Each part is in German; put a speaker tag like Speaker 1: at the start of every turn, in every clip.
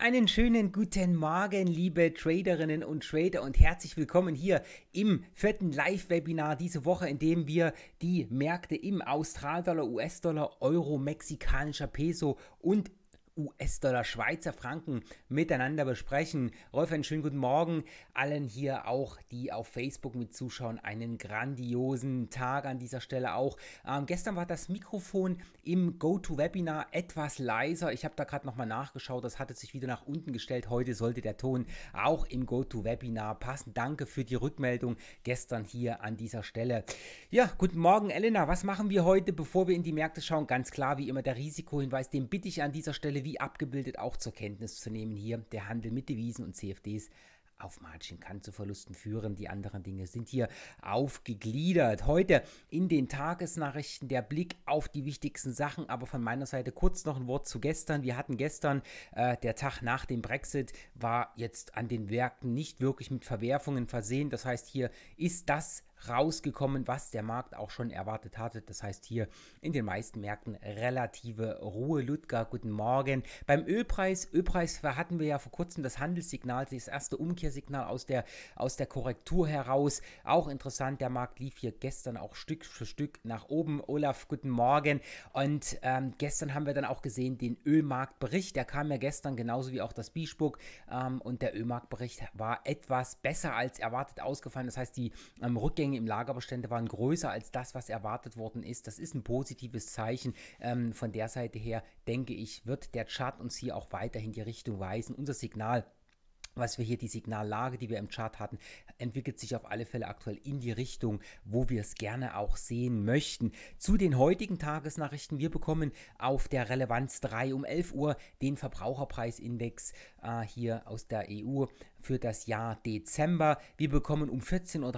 Speaker 1: Einen schönen guten Morgen, liebe Traderinnen und Trader und herzlich willkommen hier im vierten Live-Webinar diese Woche, in dem wir die Märkte im Australdollar, US-Dollar, Euro, mexikanischer Peso und US-Dollar, Schweizer Franken miteinander besprechen. Rolf, einen schönen guten Morgen allen hier auch, die auf Facebook mit zuschauen. Einen grandiosen Tag an dieser Stelle auch. Ähm, gestern war das Mikrofon im GoToWebinar etwas leiser. Ich habe da gerade nochmal nachgeschaut. Das hatte sich wieder nach unten gestellt. Heute sollte der Ton auch im GoToWebinar passen. Danke für die Rückmeldung gestern hier an dieser Stelle. Ja, guten Morgen, Elena. Was machen wir heute, bevor wir in die Märkte schauen? Ganz klar, wie immer, der Risikohinweis. Den bitte ich an dieser Stelle wie abgebildet auch zur Kenntnis zu nehmen hier, der Handel mit Devisen und CFDs auf Margin kann zu Verlusten führen. Die anderen Dinge sind hier aufgegliedert. Heute in den Tagesnachrichten der Blick auf die wichtigsten Sachen, aber von meiner Seite kurz noch ein Wort zu gestern. Wir hatten gestern, äh, der Tag nach dem Brexit, war jetzt an den Werken nicht wirklich mit Verwerfungen versehen. Das heißt, hier ist das rausgekommen, was der Markt auch schon erwartet hatte. Das heißt hier in den meisten Märkten relative Ruhe. Ludger, guten Morgen. Beim Ölpreis, Ölpreis hatten wir ja vor kurzem das Handelssignal, das erste Umkehrsignal aus der, aus der Korrektur heraus. Auch interessant, der Markt lief hier gestern auch Stück für Stück nach oben. Olaf, guten Morgen. Und ähm, gestern haben wir dann auch gesehen den Ölmarktbericht. Der kam ja gestern genauso wie auch das Biesburg. Ähm, und der Ölmarktbericht war etwas besser als erwartet ausgefallen. Das heißt, die ähm, Rückgänge Rückgänge im Lagerbestände waren größer als das, was erwartet worden ist. Das ist ein positives Zeichen. Ähm, von der Seite her, denke ich, wird der Chart uns hier auch weiterhin die Richtung weisen. Unser Signal was wir hier, die Signallage, die wir im Chart hatten, entwickelt sich auf alle Fälle aktuell in die Richtung, wo wir es gerne auch sehen möchten. Zu den heutigen Tagesnachrichten. Wir bekommen auf der Relevanz 3 um 11 Uhr den Verbraucherpreisindex äh, hier aus der EU für das Jahr Dezember. Wir bekommen um 14.30 Uhr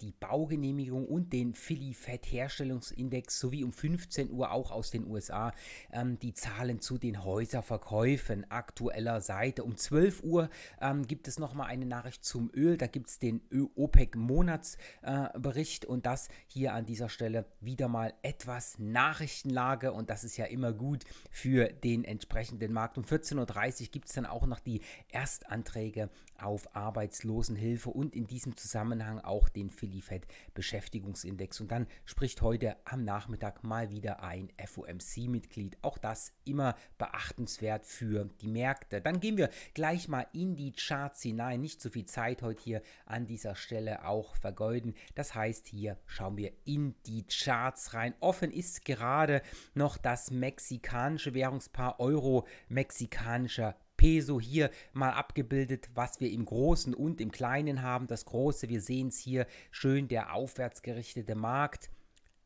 Speaker 1: die Baugenehmigung und den Philly Fett Herstellungsindex sowie um 15 Uhr auch aus den USA ähm, die Zahlen zu den Häuserverkäufen aktueller Seite. Um 12 Uhr ähm, gibt es nochmal eine Nachricht zum Öl. Da gibt es den OPEC-Monatsbericht äh, und das hier an dieser Stelle wieder mal etwas Nachrichtenlage und das ist ja immer gut für den entsprechenden Markt. Um 14.30 Uhr gibt es dann auch noch die Erstanträge auf Arbeitslosenhilfe und in diesem Zusammenhang auch den Filifed Beschäftigungsindex. Und dann spricht heute am Nachmittag mal wieder ein FOMC-Mitglied. Auch das immer beachtenswert für die Märkte. Dann gehen wir gleich mal in die Charts hinein. Nicht so viel Zeit heute hier an dieser Stelle auch vergeuden. Das heißt, hier schauen wir in die Charts rein. Offen ist gerade noch das mexikanische Währungspaar Euro-mexikanischer Peso hier mal abgebildet, was wir im Großen und im Kleinen haben. Das Große, wir sehen es hier schön, der aufwärts gerichtete Markt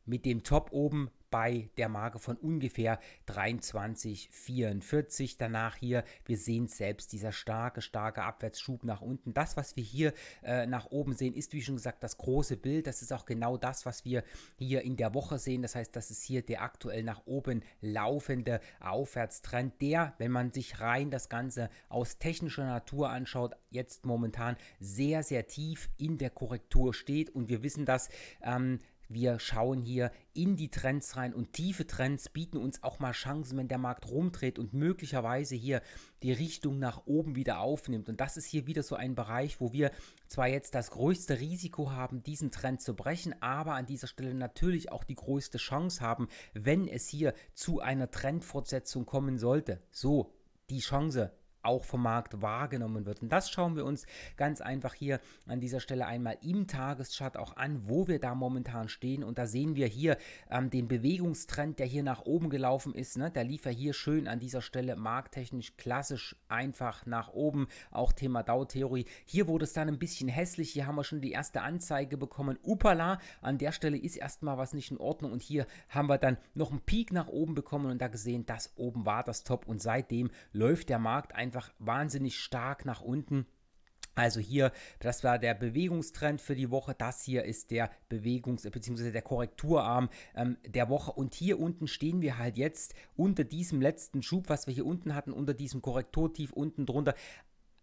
Speaker 1: mit dem Top oben bei der Marke von ungefähr 23,44. Danach hier, wir sehen selbst, dieser starke, starke Abwärtsschub nach unten. Das, was wir hier äh, nach oben sehen, ist, wie schon gesagt, das große Bild. Das ist auch genau das, was wir hier in der Woche sehen. Das heißt, das ist hier der aktuell nach oben laufende Aufwärtstrend, der, wenn man sich rein das Ganze aus technischer Natur anschaut, jetzt momentan sehr, sehr tief in der Korrektur steht. Und wir wissen, dass ähm, wir schauen hier in die Trends rein und tiefe Trends bieten uns auch mal Chancen, wenn der Markt rumdreht und möglicherweise hier die Richtung nach oben wieder aufnimmt. Und das ist hier wieder so ein Bereich, wo wir zwar jetzt das größte Risiko haben, diesen Trend zu brechen, aber an dieser Stelle natürlich auch die größte Chance haben, wenn es hier zu einer Trendfortsetzung kommen sollte. So, die Chance auch vom Markt wahrgenommen wird. Und das schauen wir uns ganz einfach hier an dieser Stelle einmal im Tageschart auch an, wo wir da momentan stehen. Und da sehen wir hier ähm, den Bewegungstrend, der hier nach oben gelaufen ist. Ne? Der lief ja hier schön an dieser Stelle markttechnisch klassisch einfach nach oben. Auch Thema Dow-Theorie. Hier wurde es dann ein bisschen hässlich. Hier haben wir schon die erste Anzeige bekommen. Upala, an der Stelle ist erstmal was nicht in Ordnung. Und hier haben wir dann noch einen Peak nach oben bekommen und da gesehen, das oben war das Top. Und seitdem läuft der Markt einfach einfach wahnsinnig stark nach unten. Also hier, das war der Bewegungstrend für die Woche. Das hier ist der Bewegungs- bzw. der Korrekturarm ähm, der Woche. Und hier unten stehen wir halt jetzt unter diesem letzten Schub, was wir hier unten hatten, unter diesem Korrekturtief unten drunter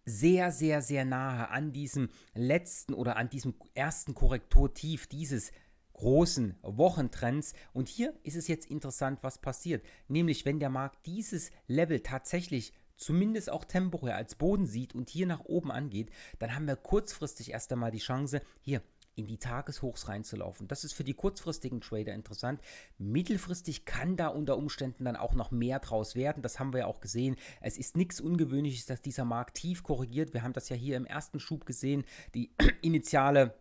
Speaker 1: sehr, sehr, sehr nahe an diesem letzten oder an diesem ersten Korrekturtief dieses großen Wochentrends. Und hier ist es jetzt interessant, was passiert. Nämlich, wenn der Markt dieses Level tatsächlich zumindest auch temporär als Boden sieht und hier nach oben angeht, dann haben wir kurzfristig erst einmal die Chance, hier in die Tageshochs reinzulaufen. Das ist für die kurzfristigen Trader interessant. Mittelfristig kann da unter Umständen dann auch noch mehr draus werden. Das haben wir ja auch gesehen. Es ist nichts Ungewöhnliches, dass dieser Markt tief korrigiert. Wir haben das ja hier im ersten Schub gesehen. Die initiale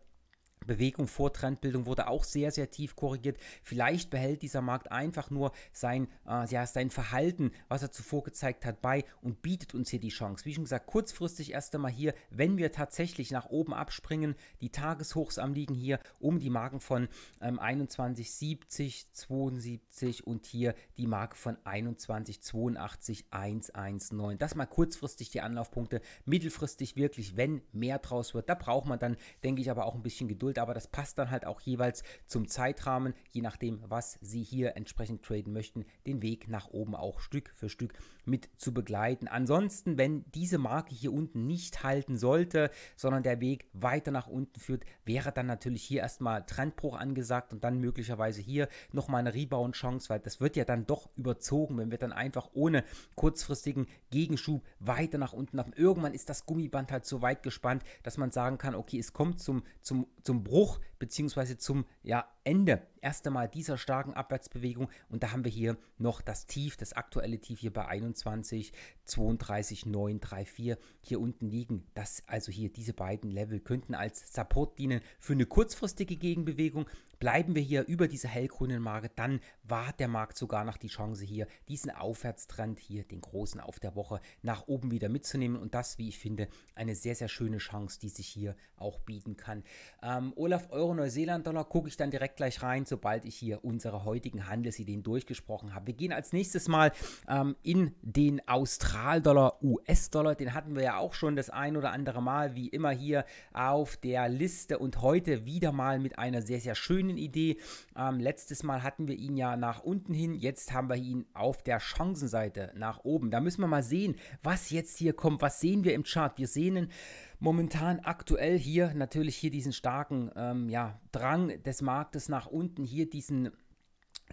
Speaker 1: Bewegung vor Trendbildung wurde auch sehr, sehr tief korrigiert. Vielleicht behält dieser Markt einfach nur sein, äh, ja, sein Verhalten, was er zuvor gezeigt hat, bei und bietet uns hier die Chance. Wie schon gesagt, kurzfristig erst einmal hier, wenn wir tatsächlich nach oben abspringen, die Tageshochs am liegen hier um die Marken von ähm, 21,70, 72 und hier die Marke von 21,82,119. Das mal kurzfristig die Anlaufpunkte. Mittelfristig wirklich, wenn mehr draus wird, da braucht man dann, denke ich, aber auch ein bisschen Geduld geholt, aber das passt dann halt auch jeweils zum Zeitrahmen, je nachdem, was Sie hier entsprechend traden möchten, den Weg nach oben auch Stück für Stück mit zu begleiten. Ansonsten, wenn diese Marke hier unten nicht halten sollte, sondern der Weg weiter nach unten führt, wäre dann natürlich hier erstmal Trendbruch angesagt und dann möglicherweise hier nochmal eine Rebound-Chance, weil das wird ja dann doch überzogen, wenn wir dann einfach ohne kurzfristigen Gegenschub weiter nach unten laufen. Irgendwann ist das Gummiband halt so weit gespannt, dass man sagen kann, okay, es kommt zum, zum, zum Bruch beziehungsweise zum ja, Ende erst einmal dieser starken Abwärtsbewegung. Und da haben wir hier noch das Tief, das aktuelle Tief hier bei 21, 32, 9, 3, 4 hier unten liegen. Das also hier, diese beiden Level könnten als Support dienen für eine kurzfristige Gegenbewegung. Bleiben wir hier über dieser hellgrünen Marke, dann war der Markt sogar noch die Chance hier, diesen Aufwärtstrend hier, den großen auf der Woche, nach oben wieder mitzunehmen. Und das, wie ich finde, eine sehr, sehr schöne Chance, die sich hier auch bieten kann. Ähm, Olaf Euro Euro Neuseeland-Dollar gucke ich dann direkt gleich rein, sobald ich hier unsere heutigen Handelsideen durchgesprochen habe. Wir gehen als nächstes mal ähm, in den Austral-Dollar, US-Dollar. Den hatten wir ja auch schon das ein oder andere Mal, wie immer hier auf der Liste und heute wieder mal mit einer sehr, sehr schönen Idee. Ähm, letztes Mal hatten wir ihn ja nach unten hin, jetzt haben wir ihn auf der Chancenseite nach oben. Da müssen wir mal sehen, was jetzt hier kommt. Was sehen wir im Chart? Wir sehen einen momentan aktuell hier natürlich hier diesen starken ähm, ja, Drang des Marktes nach unten, hier diesen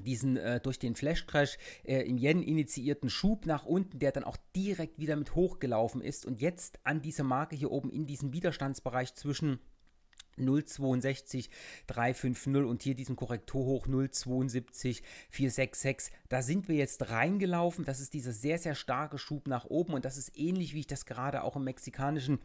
Speaker 1: diesen äh, durch den Flash Crash äh, im Yen initiierten Schub nach unten, der dann auch direkt wieder mit hochgelaufen ist und jetzt an dieser Marke hier oben in diesem Widerstandsbereich zwischen 062 350 und hier diesen Korrekturhoch 072 466. Da sind wir jetzt reingelaufen. Das ist dieser sehr, sehr starke Schub nach oben und das ist ähnlich, wie ich das gerade auch im mexikanischen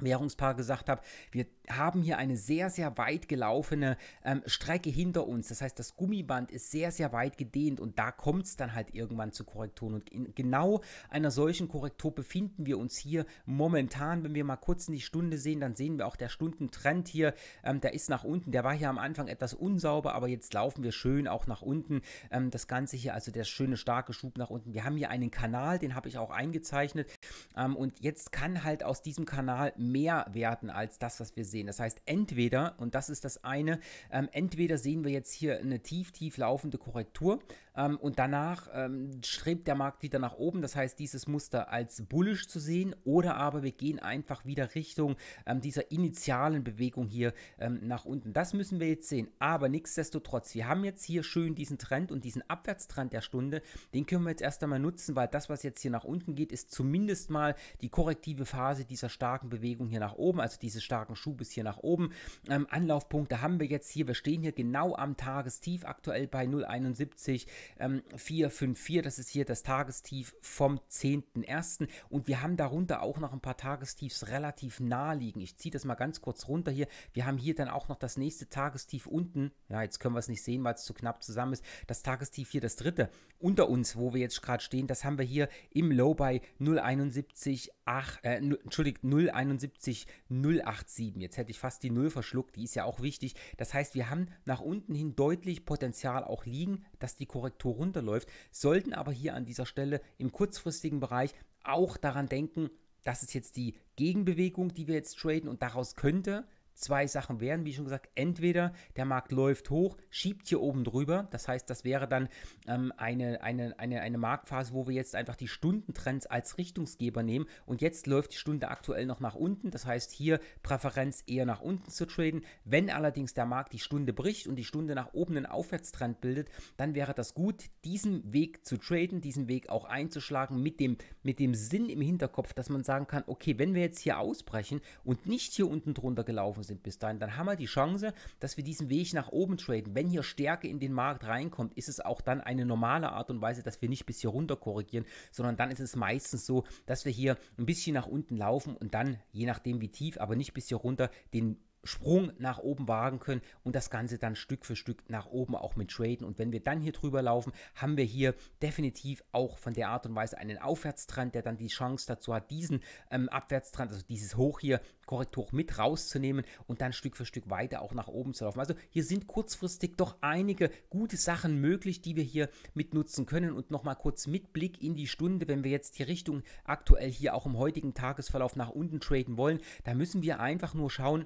Speaker 1: Währungspaar gesagt habe, wir haben hier eine sehr, sehr weit gelaufene ähm, Strecke hinter uns. Das heißt, das Gummiband ist sehr, sehr weit gedehnt und da kommt es dann halt irgendwann zu Korrekturen. Und in genau einer solchen Korrektur befinden wir uns hier momentan. Wenn wir mal kurz in die Stunde sehen, dann sehen wir auch der Stundentrend hier, ähm, der ist nach unten. Der war hier am Anfang etwas unsauber, aber jetzt laufen wir schön auch nach unten. Ähm, das Ganze hier, also der schöne starke Schub nach unten. Wir haben hier einen Kanal, den habe ich auch eingezeichnet. Ähm, und jetzt kann halt aus diesem Kanal mehr werten als das, was wir sehen. Das heißt, entweder, und das ist das eine, ähm, entweder sehen wir jetzt hier eine tief, tief laufende Korrektur ähm, und danach ähm, strebt der Markt wieder nach oben. Das heißt, dieses Muster als bullisch zu sehen oder aber wir gehen einfach wieder Richtung ähm, dieser initialen Bewegung hier ähm, nach unten. Das müssen wir jetzt sehen. Aber nichtsdestotrotz, wir haben jetzt hier schön diesen Trend und diesen Abwärtstrend der Stunde. Den können wir jetzt erst einmal nutzen, weil das, was jetzt hier nach unten geht, ist zumindest mal die korrektive Phase dieser starken Bewegung Bewegung hier nach oben, also diese starken Schubes hier nach oben. Ähm, Anlaufpunkte haben wir jetzt hier. Wir stehen hier genau am Tagestief, aktuell bei 071454. ähm, Das ist hier das Tagestief vom 10.01. Und wir haben darunter auch noch ein paar Tagestiefs relativ nah liegen. Ich ziehe das mal ganz kurz runter hier. Wir haben hier dann auch noch das nächste Tagestief unten. Ja, jetzt können wir es nicht sehen, weil es zu knapp zusammen ist. Das Tagestief hier, das dritte unter uns, wo wir jetzt gerade stehen, das haben wir hier im Low bei 0,71. 8, äh, entschuldigt, 071 087. Jetzt hätte ich fast die 0 verschluckt, die ist ja auch wichtig. Das heißt, wir haben nach unten hin deutlich Potenzial auch liegen, dass die Korrektur runterläuft, sollten aber hier an dieser Stelle im kurzfristigen Bereich auch daran denken, das ist jetzt die Gegenbewegung, die wir jetzt traden und daraus könnte zwei Sachen wären, wie schon gesagt, entweder der Markt läuft hoch, schiebt hier oben drüber, das heißt, das wäre dann ähm, eine, eine, eine, eine Marktphase, wo wir jetzt einfach die Stundentrends als Richtungsgeber nehmen und jetzt läuft die Stunde aktuell noch nach unten, das heißt hier Präferenz eher nach unten zu traden. Wenn allerdings der Markt die Stunde bricht und die Stunde nach oben einen Aufwärtstrend bildet, dann wäre das gut, diesen Weg zu traden, diesen Weg auch einzuschlagen mit dem, mit dem Sinn im Hinterkopf, dass man sagen kann, okay, wenn wir jetzt hier ausbrechen und nicht hier unten drunter gelaufen sind, sind bis dahin, dann haben wir die Chance, dass wir diesen Weg nach oben traden. Wenn hier Stärke in den Markt reinkommt, ist es auch dann eine normale Art und Weise, dass wir nicht bis hier runter korrigieren, sondern dann ist es meistens so, dass wir hier ein bisschen nach unten laufen und dann, je nachdem wie tief, aber nicht bis hier runter, den Sprung nach oben wagen können und das Ganze dann Stück für Stück nach oben auch mit traden. Und wenn wir dann hier drüber laufen, haben wir hier definitiv auch von der Art und Weise einen Aufwärtstrend, der dann die Chance dazu hat, diesen ähm, Abwärtstrend, also dieses Hoch hier korrekt hoch mit rauszunehmen und dann Stück für Stück weiter auch nach oben zu laufen. Also hier sind kurzfristig doch einige gute Sachen möglich, die wir hier mit nutzen können. Und nochmal kurz mit Blick in die Stunde, wenn wir jetzt die Richtung aktuell hier auch im heutigen Tagesverlauf nach unten traden wollen, da müssen wir einfach nur schauen,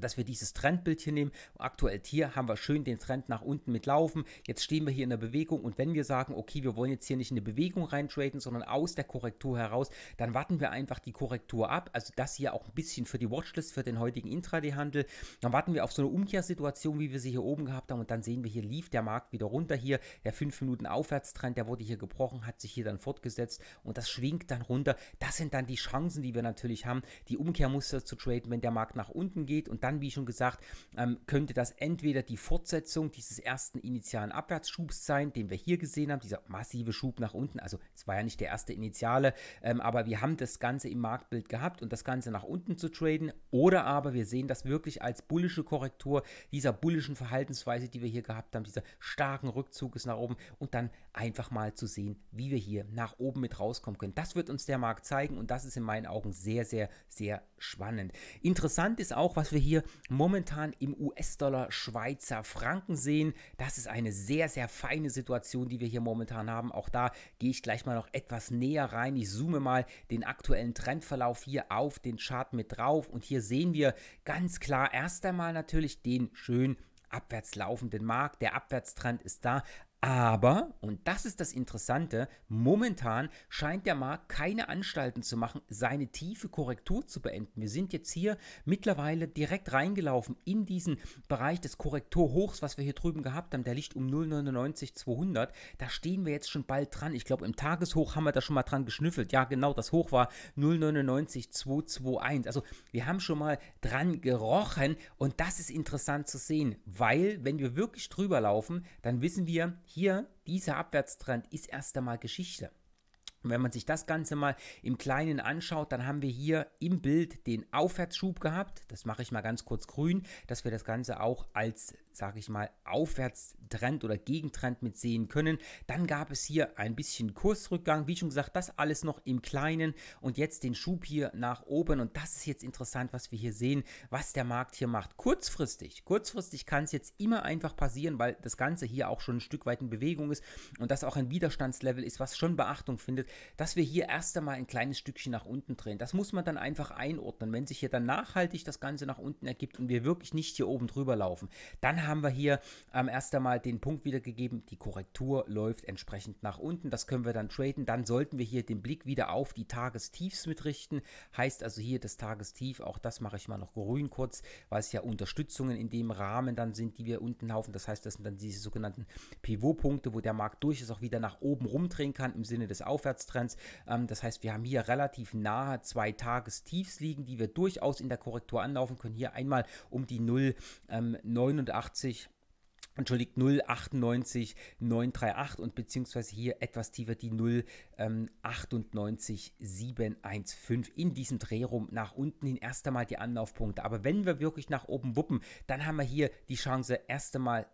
Speaker 1: dass wir dieses Trendbild hier nehmen. Aktuell hier haben wir schön den Trend nach unten mit laufen. Jetzt stehen wir hier in der Bewegung und wenn wir sagen, okay, wir wollen jetzt hier nicht in eine Bewegung reintraden, sondern aus der Korrektur heraus, dann warten wir einfach die Korrektur ab. Also das hier auch ein bisschen für die Watchlist, für den heutigen Intraday-Handel. Dann warten wir auf so eine Umkehrsituation, wie wir sie hier oben gehabt haben und dann sehen wir, hier lief der Markt wieder runter hier. Der 5 Minuten Aufwärtstrend, der wurde hier gebrochen, hat sich hier dann fortgesetzt und das schwingt dann runter. Das sind dann die Chancen, die wir natürlich haben, die Umkehrmuster zu traden, wenn der Markt nach unten geht und dann dann, wie schon gesagt, ähm, könnte das entweder die Fortsetzung dieses ersten initialen Abwärtsschubs sein, den wir hier gesehen haben, dieser massive Schub nach unten. Also es war ja nicht der erste initiale, ähm, aber wir haben das Ganze im Marktbild gehabt und das Ganze nach unten zu traden. Oder aber wir sehen das wirklich als bullische Korrektur dieser bullischen Verhaltensweise, die wir hier gehabt haben, dieser starken Rückzuges nach oben und dann einfach mal zu sehen, wie wir hier nach oben mit rauskommen können. Das wird uns der Markt zeigen und das ist in meinen Augen sehr, sehr, sehr spannend. Interessant ist auch, was wir hier momentan im US-Dollar Schweizer Franken sehen. Das ist eine sehr, sehr feine Situation, die wir hier momentan haben. Auch da gehe ich gleich mal noch etwas näher rein. Ich zoome mal den aktuellen Trendverlauf hier auf den Chart mit drauf und hier sehen wir ganz klar erst einmal natürlich den schönen abwärts laufenden Markt. Der Abwärtstrend ist da, aber, und das ist das Interessante, momentan scheint der Markt keine Anstalten zu machen, seine tiefe Korrektur zu beenden. Wir sind jetzt hier mittlerweile direkt reingelaufen in diesen Bereich des Korrekturhochs, was wir hier drüben gehabt haben. Der liegt um 0,99,200. Da stehen wir jetzt schon bald dran. Ich glaube, im Tageshoch haben wir da schon mal dran geschnüffelt. Ja, genau, das Hoch war 0,99,221. Also wir haben schon mal dran gerochen und das ist interessant zu sehen, weil wenn wir wirklich drüber laufen, dann wissen wir, hier, dieser Abwärtstrend ist erst einmal Geschichte. Und wenn man sich das Ganze mal im Kleinen anschaut, dann haben wir hier im Bild den Aufwärtsschub gehabt. Das mache ich mal ganz kurz grün, dass wir das Ganze auch als sage ich mal, Aufwärtstrend oder Gegentrend mit sehen können. Dann gab es hier ein bisschen Kursrückgang, wie schon gesagt, das alles noch im Kleinen und jetzt den Schub hier nach oben und das ist jetzt interessant, was wir hier sehen, was der Markt hier macht. Kurzfristig, kurzfristig kann es jetzt immer einfach passieren, weil das Ganze hier auch schon ein Stück weit in Bewegung ist und das auch ein Widerstandslevel ist, was schon Beachtung findet, dass wir hier erst einmal ein kleines Stückchen nach unten drehen. Das muss man dann einfach einordnen. Wenn sich hier dann nachhaltig das Ganze nach unten ergibt und wir wirklich nicht hier oben drüber laufen, dann haben haben wir hier ähm, ersten Mal den Punkt wiedergegeben, die Korrektur läuft entsprechend nach unten. Das können wir dann traden. Dann sollten wir hier den Blick wieder auf die Tagestiefs mitrichten. Heißt also hier das Tagestief, auch das mache ich mal noch grün kurz, weil es ja Unterstützungen in dem Rahmen dann sind, die wir unten haufen. Das heißt, das sind dann diese sogenannten Pivot-Punkte, wo der Markt durchaus auch wieder nach oben rumdrehen kann im Sinne des Aufwärtstrends. Ähm, das heißt, wir haben hier relativ nahe zwei Tagestiefs liegen, die wir durchaus in der Korrektur anlaufen können. Hier einmal um die 0,89 088 entschuldigt 098 938 und beziehungsweise hier etwas tiefer die 098 715 ähm, in diesem Drehrum nach unten hin erst einmal die Anlaufpunkte. Aber wenn wir wirklich nach oben wuppen, dann haben wir hier die Chance erst einmal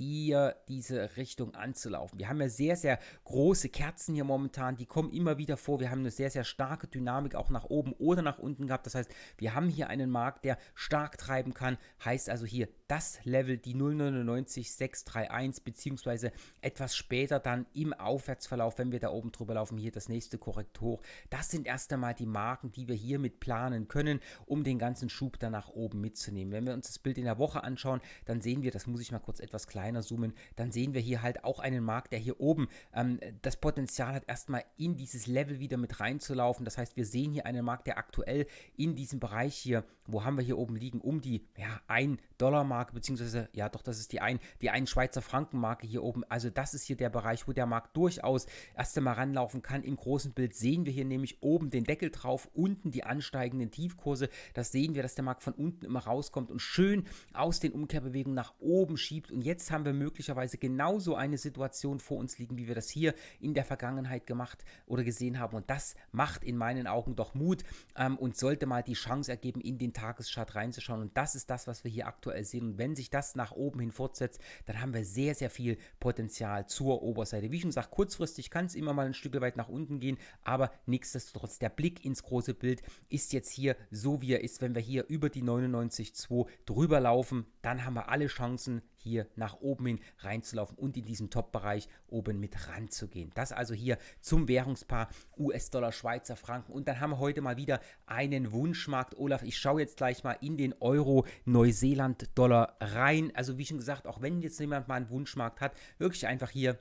Speaker 1: eher diese Richtung anzulaufen. Wir haben ja sehr, sehr große Kerzen hier momentan, die kommen immer wieder vor. Wir haben eine sehr, sehr starke Dynamik auch nach oben oder nach unten gehabt. Das heißt, wir haben hier einen Markt, der stark treiben kann. Heißt also hier das Level, die 0,99631, beziehungsweise etwas später dann im Aufwärtsverlauf, wenn wir da oben drüber laufen, hier das nächste Korrektor. Das sind erst einmal die Marken, die wir hiermit planen können, um den ganzen Schub dann nach oben mitzunehmen. Wenn wir uns das Bild in der Woche anschauen, dann sehen wir, das muss ich mal kurz etwas kleiner kleiner zoomen, dann sehen wir hier halt auch einen Markt, der hier oben ähm, das Potenzial hat, erstmal in dieses Level wieder mit reinzulaufen. Das heißt, wir sehen hier einen Markt, der aktuell in diesem Bereich hier, wo haben wir hier oben liegen, um die ja, 1-Dollar-Marke, beziehungsweise, ja doch, das ist die 1, die 1 Schweizer Franken-Marke hier oben. Also das ist hier der Bereich, wo der Markt durchaus erst einmal ranlaufen kann. Im großen Bild sehen wir hier nämlich oben den Deckel drauf, unten die ansteigenden Tiefkurse. Das sehen wir, dass der Markt von unten immer rauskommt und schön aus den Umkehrbewegungen nach oben schiebt. Und jetzt haben haben wir möglicherweise genauso eine Situation vor uns liegen, wie wir das hier in der Vergangenheit gemacht oder gesehen haben. Und das macht in meinen Augen doch Mut ähm, und sollte mal die Chance ergeben, in den Tageschart reinzuschauen. Und das ist das, was wir hier aktuell sehen. Und wenn sich das nach oben hin fortsetzt, dann haben wir sehr, sehr viel Potenzial zur Oberseite. Wie ich schon sage, kurzfristig kann es immer mal ein Stück weit nach unten gehen, aber nichtsdestotrotz, der Blick ins große Bild ist jetzt hier so, wie er ist. Wenn wir hier über die 99,2 drüber laufen, dann haben wir alle Chancen, hier nach oben hin reinzulaufen und in diesem Top-Bereich oben mit ranzugehen. Das also hier zum Währungspaar US-Dollar, Schweizer Franken. Und dann haben wir heute mal wieder einen Wunschmarkt. Olaf, ich schaue jetzt gleich mal in den Euro Neuseeland-Dollar rein. Also wie schon gesagt, auch wenn jetzt jemand mal einen Wunschmarkt hat, wirklich einfach hier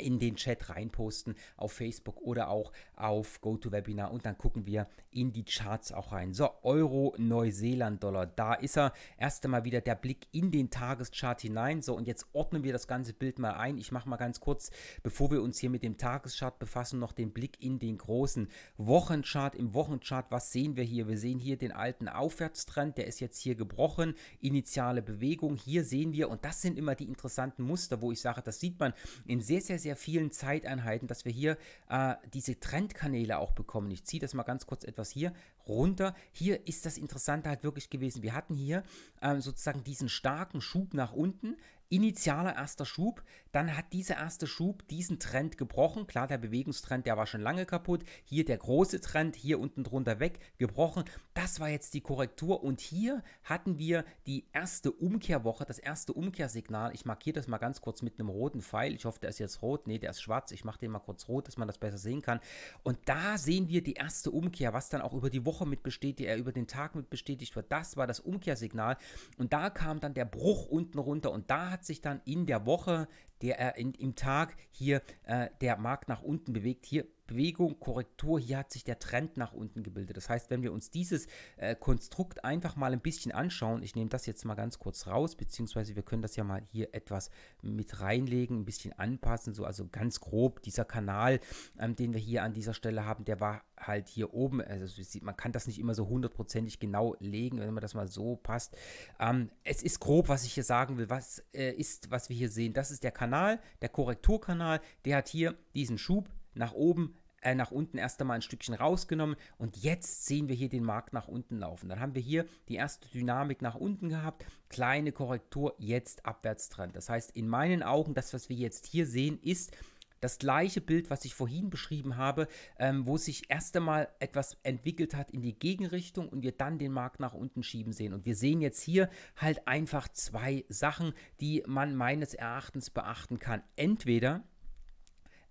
Speaker 1: in den Chat reinposten auf Facebook oder auch auf GoToWebinar und dann gucken wir in die Charts auch rein. So, Euro, Neuseeland, Dollar, da ist er. Erst einmal wieder der Blick in den Tageschart hinein. So, und jetzt ordnen wir das ganze Bild mal ein. Ich mache mal ganz kurz, bevor wir uns hier mit dem Tageschart befassen, noch den Blick in den großen Wochenchart. Im Wochenchart, was sehen wir hier? Wir sehen hier den alten Aufwärtstrend, der ist jetzt hier gebrochen. Initiale Bewegung, hier sehen wir, und das sind immer die interessanten Muster, wo ich sage, das sieht man in sehr, sehr, sehr sehr vielen Zeiteinheiten, dass wir hier äh, diese Trendkanäle auch bekommen. Ich ziehe das mal ganz kurz etwas hier runter. Hier ist das Interessante halt wirklich gewesen. Wir hatten hier ähm, sozusagen diesen starken Schub nach unten, initialer erster Schub, dann hat dieser erste Schub diesen Trend gebrochen. Klar, der Bewegungstrend, der war schon lange kaputt. Hier der große Trend, hier unten drunter weg, gebrochen. Das war jetzt die Korrektur und hier hatten wir die erste Umkehrwoche, das erste Umkehrsignal. Ich markiere das mal ganz kurz mit einem roten Pfeil. Ich hoffe, der ist jetzt rot. Ne, der ist schwarz. Ich mache den mal kurz rot, dass man das besser sehen kann. Und da sehen wir die erste Umkehr, was dann auch über die Woche mit bestätigt, äh, über den Tag mit bestätigt wird. Das war das Umkehrsignal und da kam dann der Bruch unten runter und da hat hat sich dann in der Woche der äh, in, im Tag hier äh, der Markt nach unten bewegt. Hier Bewegung, Korrektur, hier hat sich der Trend nach unten gebildet. Das heißt, wenn wir uns dieses äh, Konstrukt einfach mal ein bisschen anschauen, ich nehme das jetzt mal ganz kurz raus, beziehungsweise wir können das ja mal hier etwas mit reinlegen, ein bisschen anpassen, so also ganz grob dieser Kanal, ähm, den wir hier an dieser Stelle haben, der war halt hier oben, also man kann das nicht immer so hundertprozentig genau legen, wenn man das mal so passt. Ähm, es ist grob, was ich hier sagen will, was äh, ist, was wir hier sehen, das ist der Kanal, Kanal, der Korrekturkanal, der hat hier diesen Schub nach oben äh, nach unten erst einmal ein Stückchen rausgenommen und jetzt sehen wir hier den Markt nach unten laufen. Dann haben wir hier die erste Dynamik nach unten gehabt, kleine Korrektur, jetzt Abwärtstrend. Das heißt, in meinen Augen, das, was wir jetzt hier sehen, ist das gleiche Bild, was ich vorhin beschrieben habe, ähm, wo sich erst einmal etwas entwickelt hat in die Gegenrichtung und wir dann den Markt nach unten schieben sehen. Und wir sehen jetzt hier halt einfach zwei Sachen, die man meines Erachtens beachten kann. Entweder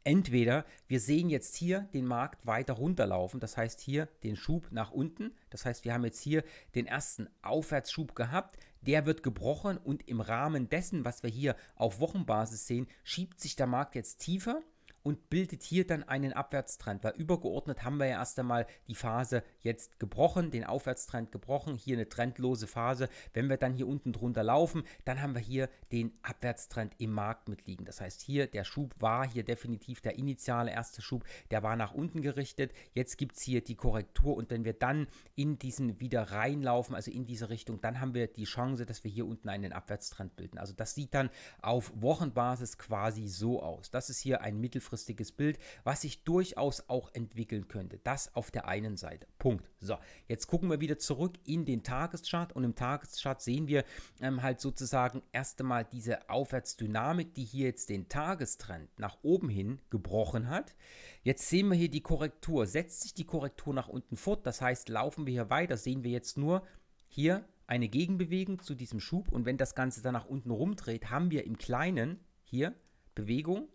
Speaker 1: entweder wir sehen jetzt hier den Markt weiter runterlaufen, das heißt hier den Schub nach unten, das heißt wir haben jetzt hier den ersten Aufwärtsschub gehabt, der wird gebrochen und im Rahmen dessen, was wir hier auf Wochenbasis sehen, schiebt sich der Markt jetzt tiefer und bildet hier dann einen Abwärtstrend, weil übergeordnet haben wir ja erst einmal die Phase jetzt gebrochen, den Aufwärtstrend gebrochen, hier eine trendlose Phase. Wenn wir dann hier unten drunter laufen, dann haben wir hier den Abwärtstrend im Markt mitliegen. Das heißt, hier der Schub war hier definitiv der initiale erste Schub, der war nach unten gerichtet. Jetzt gibt es hier die Korrektur und wenn wir dann in diesen wieder reinlaufen, also in diese Richtung, dann haben wir die Chance, dass wir hier unten einen Abwärtstrend bilden. Also das sieht dann auf Wochenbasis quasi so aus. Das ist hier ein mittelfristiges langfristiges Bild, was sich durchaus auch entwickeln könnte. Das auf der einen Seite. Punkt. So, jetzt gucken wir wieder zurück in den Tageschart und im Tageschart sehen wir ähm, halt sozusagen erst einmal diese Aufwärtsdynamik, die hier jetzt den Tagestrend nach oben hin gebrochen hat. Jetzt sehen wir hier die Korrektur. Setzt sich die Korrektur nach unten fort, das heißt, laufen wir hier weiter, sehen wir jetzt nur hier eine Gegenbewegung zu diesem Schub und wenn das Ganze dann nach unten rumdreht, haben wir im Kleinen hier Bewegung,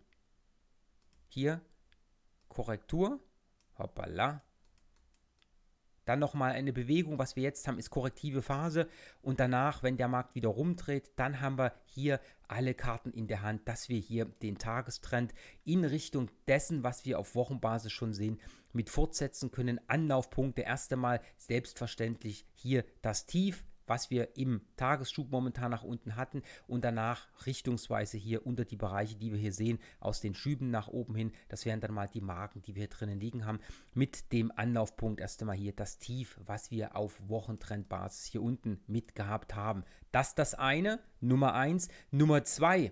Speaker 1: hier Korrektur. Hoppala. Dann nochmal eine Bewegung. Was wir jetzt haben, ist korrektive Phase. Und danach, wenn der Markt wieder rumdreht, dann haben wir hier alle Karten in der Hand, dass wir hier den Tagestrend in Richtung dessen, was wir auf Wochenbasis schon sehen, mit fortsetzen können. Anlaufpunkte. Erst einmal selbstverständlich hier das Tief was wir im Tagesschub momentan nach unten hatten und danach richtungsweise hier unter die Bereiche, die wir hier sehen, aus den Schüben nach oben hin. Das wären dann mal die Marken, die wir hier drinnen liegen haben, mit dem Anlaufpunkt erst einmal hier das Tief, was wir auf Wochentrendbasis hier unten mitgehabt haben. Das das eine, Nummer eins. Nummer zwei,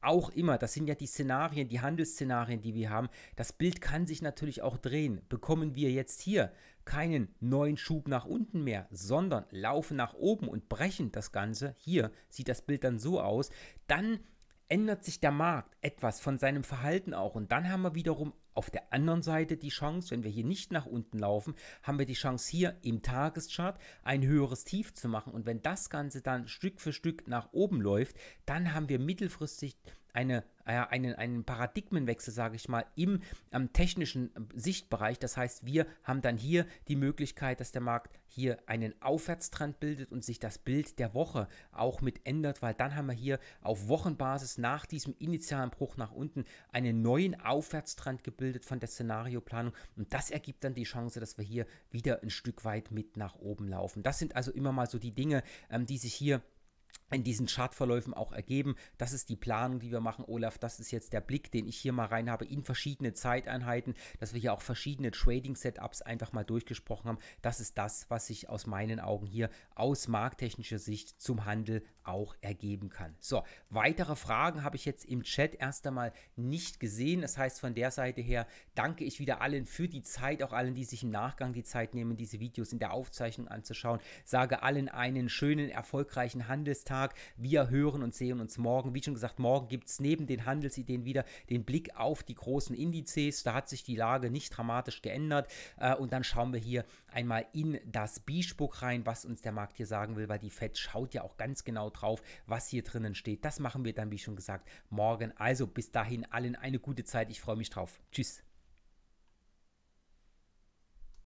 Speaker 1: auch immer, das sind ja die Szenarien, die Handelsszenarien, die wir haben. Das Bild kann sich natürlich auch drehen. Bekommen wir jetzt hier keinen neuen Schub nach unten mehr, sondern laufen nach oben und brechen das Ganze, hier sieht das Bild dann so aus, dann ändert sich der Markt etwas von seinem Verhalten auch. Und dann haben wir wiederum auf der anderen Seite die Chance, wenn wir hier nicht nach unten laufen, haben wir die Chance hier im Tageschart ein höheres Tief zu machen. Und wenn das Ganze dann Stück für Stück nach oben läuft, dann haben wir mittelfristig eine, äh, einen, einen Paradigmenwechsel, sage ich mal, im ähm, technischen äh, Sichtbereich. Das heißt, wir haben dann hier die Möglichkeit, dass der Markt hier einen Aufwärtstrend bildet und sich das Bild der Woche auch mit ändert, weil dann haben wir hier auf Wochenbasis nach diesem initialen Bruch nach unten einen neuen Aufwärtstrend gebildet von der Szenarioplanung und das ergibt dann die Chance, dass wir hier wieder ein Stück weit mit nach oben laufen. Das sind also immer mal so die Dinge, ähm, die sich hier in diesen Chartverläufen auch ergeben. Das ist die Planung, die wir machen, Olaf. Das ist jetzt der Blick, den ich hier mal rein habe in verschiedene Zeiteinheiten, dass wir hier auch verschiedene Trading-Setups einfach mal durchgesprochen haben. Das ist das, was sich aus meinen Augen hier aus markttechnischer Sicht zum Handel auch ergeben kann. So, weitere Fragen habe ich jetzt im Chat erst einmal nicht gesehen. Das heißt, von der Seite her danke ich wieder allen für die Zeit, auch allen, die sich im Nachgang die Zeit nehmen, diese Videos in der Aufzeichnung anzuschauen. Sage allen einen schönen, erfolgreichen Handelstag. Tag. Wir hören und sehen uns morgen. Wie schon gesagt, morgen gibt es neben den Handelsideen wieder den Blick auf die großen Indizes. Da hat sich die Lage nicht dramatisch geändert. Äh, und dann schauen wir hier einmal in das Biesbuch rein, was uns der Markt hier sagen will, weil die FED schaut ja auch ganz genau drauf, was hier drinnen steht. Das machen wir dann, wie schon gesagt, morgen. Also bis dahin allen eine gute Zeit. Ich freue mich drauf. Tschüss.